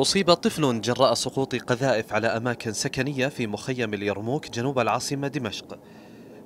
أصيب طفل جراء سقوط قذائف على أماكن سكنية في مخيم اليرموك جنوب العاصمة دمشق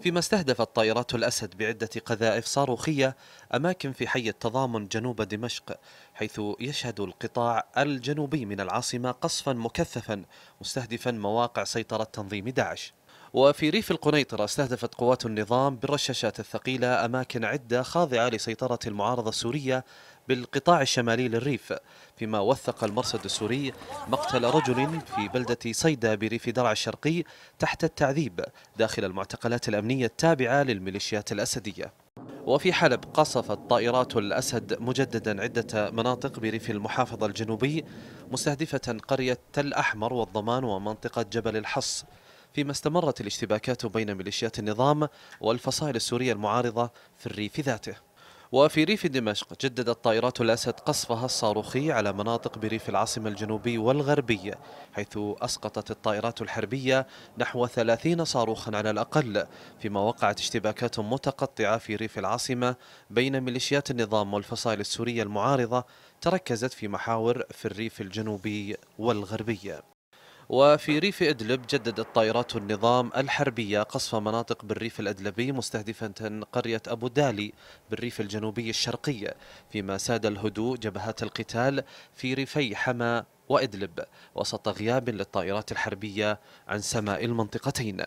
فيما استهدفت طائرات الأسد بعدة قذائف صاروخية أماكن في حي التضامن جنوب دمشق حيث يشهد القطاع الجنوبي من العاصمة قصفا مكثفا مستهدفا مواقع سيطرة تنظيم داعش وفي ريف القنيطرة استهدفت قوات النظام بالرشاشات الثقيلة أماكن عدة خاضعة لسيطرة المعارضة السورية بالقطاع الشمالي للريف فيما وثق المرصد السوري مقتل رجل في بلدة صيدا بريف درعا الشرقي تحت التعذيب داخل المعتقلات الأمنية التابعة للميليشيات الأسدية وفي حلب قصفت طائرات الأسد مجددا عدة مناطق بريف المحافظة الجنوبي مستهدفة قرية تل أحمر والضمان ومنطقة جبل الحص فيما استمرت الاشتباكات بين ميليشيات النظام والفصائل السورية المعارضة في الريف ذاته وفي ريف دمشق جددت طائرات الأسد قصفها الصاروخي على مناطق بريف العاصمة الجنوبي والغربي حيث أسقطت الطائرات الحربية نحو 30 صاروخا على الأقل فيما وقعت اشتباكات متقطعة في ريف العاصمة بين ميليشيات النظام والفصائل السورية المعارضة تركزت في محاور في الريف الجنوبي والغربي وفي ريف إدلب جددت طائرات النظام الحربية قصف مناطق بالريف الأدلبي مستهدفة قرية أبو دالي بالريف الجنوبي الشرقي فيما ساد الهدوء جبهات القتال في ريفي حما وإدلب وسط غياب للطائرات الحربية عن سماء المنطقتين